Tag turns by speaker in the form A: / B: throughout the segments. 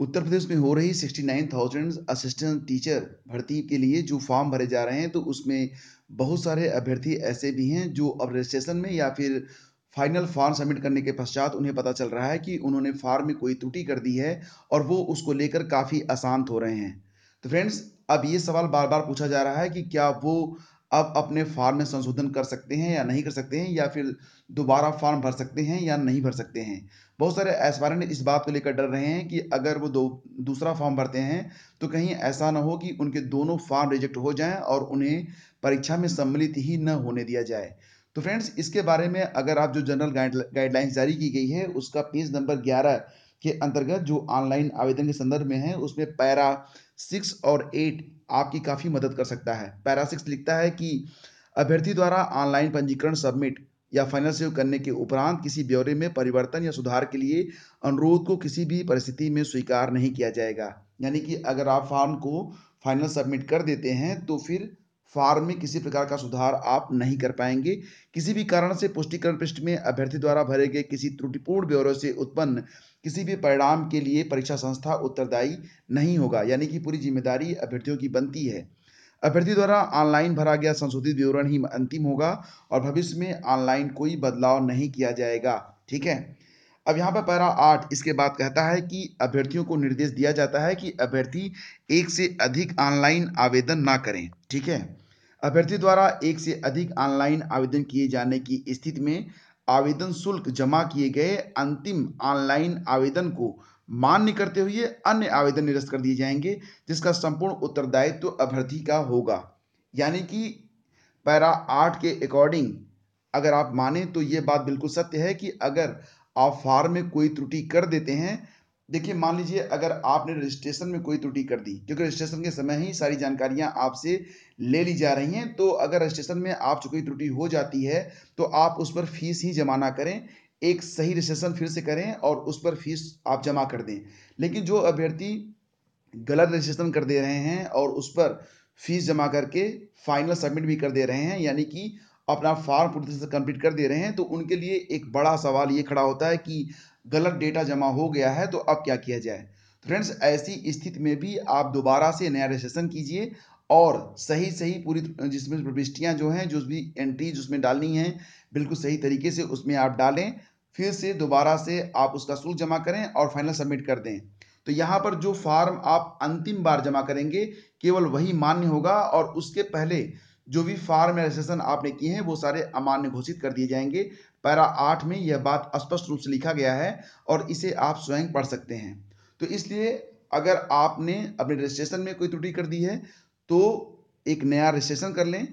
A: उत्तर प्रदेश में हो रही sixty nine thousand assistant teacher भर्ती के लिए जो फॉर्म भरे जा रहे हैं तो उसमें बहुत सारे अभ्यर्थी ऐसे भी हैं जो अब रजिस्ट्रेशन में या फिर फाइनल फॉर्म सबमिट करने के पश्चात उन्हें पता चल रहा है कि उन्होंने फॉर्म में कोई त्रुटि कर दी है और वो उसको लेकर काफ़ी अशांत हो रहे हैं तो फ्रेंड्स अब ये सवाल बार बार पूछा जा रहा है कि क्या वो आप अपने फॉर्म में संशोधन कर सकते हैं या नहीं कर सकते हैं या फिर दोबारा फॉर्म भर सकते हैं या नहीं भर सकते हैं बहुत सारे एस्पायरेंट इस बात को लेकर डर रहे हैं कि अगर वो दो दूसरा फॉर्म भरते हैं तो कहीं ऐसा ना हो कि उनके दोनों फॉर्म रिजेक्ट हो जाएं और उन्हें परीक्षा में सम्मिलित ही न होने दिया जाए तो फ्रेंड्स इसके बारे में अगर आप जो जनरल गाइडलाइंस जारी की गई है उसका पेज नंबर ग्यारह के अंतर्गत जो ऑनलाइन आवेदन के संदर्भ में है उसमें पैरा सिक्स और एट आपकी काफ़ी मदद कर सकता है पैरासिक्स लिखता है कि अभ्यर्थी द्वारा ऑनलाइन पंजीकरण सबमिट या फाइनल सेव करने के उपरांत किसी ब्यौरे में परिवर्तन या सुधार के लिए अनुरोध को किसी भी परिस्थिति में स्वीकार नहीं किया जाएगा यानी कि अगर आप फॉर्म को फाइनल सबमिट कर देते हैं तो फिर फार्म में किसी प्रकार का सुधार आप नहीं कर पाएंगे किसी भी कारण से पुष्टिकरण पृष्ठ में अभ्यर्थी द्वारा भरे गए किसी त्रुटिपूर्ण ब्यौरों से उत्पन्न किसी भी परिणाम के लिए परीक्षा संस्था उत्तरदायी नहीं होगा यानी कि पूरी जिम्मेदारी अभ्यर्थियों की बनती है अभ्यर्थी द्वारा ऑनलाइन भरा गया संशोधित विवरण ही अंतिम होगा और भविष्य में ऑनलाइन कोई बदलाव नहीं किया जाएगा ठीक है अब यहाँ पर पैरा आठ इसके बाद कहता है कि अभ्यर्थियों को निर्देश दिया जाता है कि अभ्यर्थी एक से अधिक ऑनलाइन आवेदन ना करें ठीक है अभ्यर्थी द्वारा एक से अधिक ऑनलाइन आवेदन किए जाने की स्थिति में आवेदन शुल्क जमा किए गए अंतिम ऑनलाइन आवेदन को मान्य करते हुए अन्य आवेदन निरस्त कर दिए जाएंगे जिसका संपूर्ण उत्तरदायित्व तो अभ्यर्थी का होगा यानी कि पैरा आठ के अकॉर्डिंग अगर आप माने तो ये बात बिल्कुल सत्य है कि अगर आप फार्म में कोई त्रुटि कर देते हैं देखिए मान लीजिए अगर आपने रजिस्ट्रेशन में कोई त्रुटि कर दी क्योंकि रजिस्ट्रेशन के समय ही सारी जानकारियां आपसे ले ली जा रही हैं तो अगर रजिस्ट्रेशन में आपसे कोई त्रुटि हो जाती है तो आप उस पर फीस ही जमा ना करें एक सही रजिस्ट्रेशन फिर से करें और उस पर फीस आप जमा कर दें लेकिन जो अभ्यर्थी गलत रजिस्ट्रेशन कर दे रहे हैं और उस पर फीस जमा करके फाइनल सबमिट भी कर दे रहे हैं यानी कि अपना फार्म से कंप्लीट कर दे रहे हैं तो उनके लिए एक बड़ा सवाल ये खड़ा होता है कि गलत डेटा जमा हो गया है तो अब क्या किया जाए तो फ्रेंड्स ऐसी स्थिति में भी आप दोबारा से नया रजिस्ट्रेशन कीजिए और सही सही पूरी जिसमें प्रविष्टियाँ जो हैं जो भी एंट्रीज उसमें डालनी हैं बिल्कुल सही तरीके से उसमें आप डालें फिर से दोबारा से आप उसका शुल्क जमा करें और फाइनल सबमिट कर दें तो यहाँ पर जो फार्म आप अंतिम बार जमा करेंगे केवल वही मान्य होगा और उसके पहले जो भी फार्म रजिस्ट्रेशन आपने किए हैं वो सारे अमान्य घोषित कर दिए जाएंगे पैरा आठ में यह बात स्पष्ट रूप से लिखा गया है और इसे आप स्वयं पढ़ सकते हैं तो इसलिए अगर आपने अपने रजिस्ट्रेशन में कोई त्रुटि कर दी है तो एक नया रजिस्ट्रेशन कर लें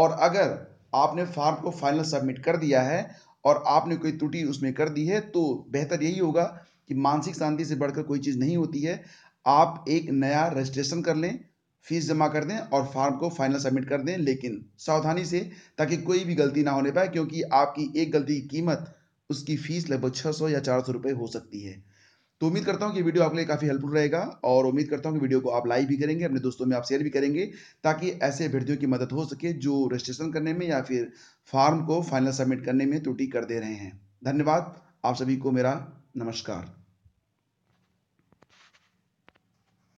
A: और अगर आपने फॉर्म को फाइनल सबमिट कर दिया है और आपने कोई त्रुटि उसमें कर दी है तो बेहतर यही होगा कि मानसिक शांति से बढ़कर कोई चीज़ नहीं होती है आप एक नया रजिस्ट्रेशन कर लें फीस जमा कर दें और फॉर्म को फाइनल सबमिट कर दें लेकिन सावधानी से ताकि कोई भी गलती ना होने पाए क्योंकि आपकी एक गलती की कीमत उसकी फीस लगभग छः सौ या चार सौ रुपये हो सकती है तो उम्मीद करता हूँ कि वीडियो आपके लिए काफ़ी हेल्पफुल रहेगा और उम्मीद करता हूँ कि वीडियो को आप लाइक भी करेंगे अपने दोस्तों में आप शेयर भी करेंगे ताकि ऐसे अभ्यर्थियों की मदद हो सके जो रजिस्ट्रेशन करने में या फिर फॉर्म को फाइनल सबमिट करने में त्रुटि कर दे रहे हैं धन्यवाद आप सभी को मेरा नमस्कार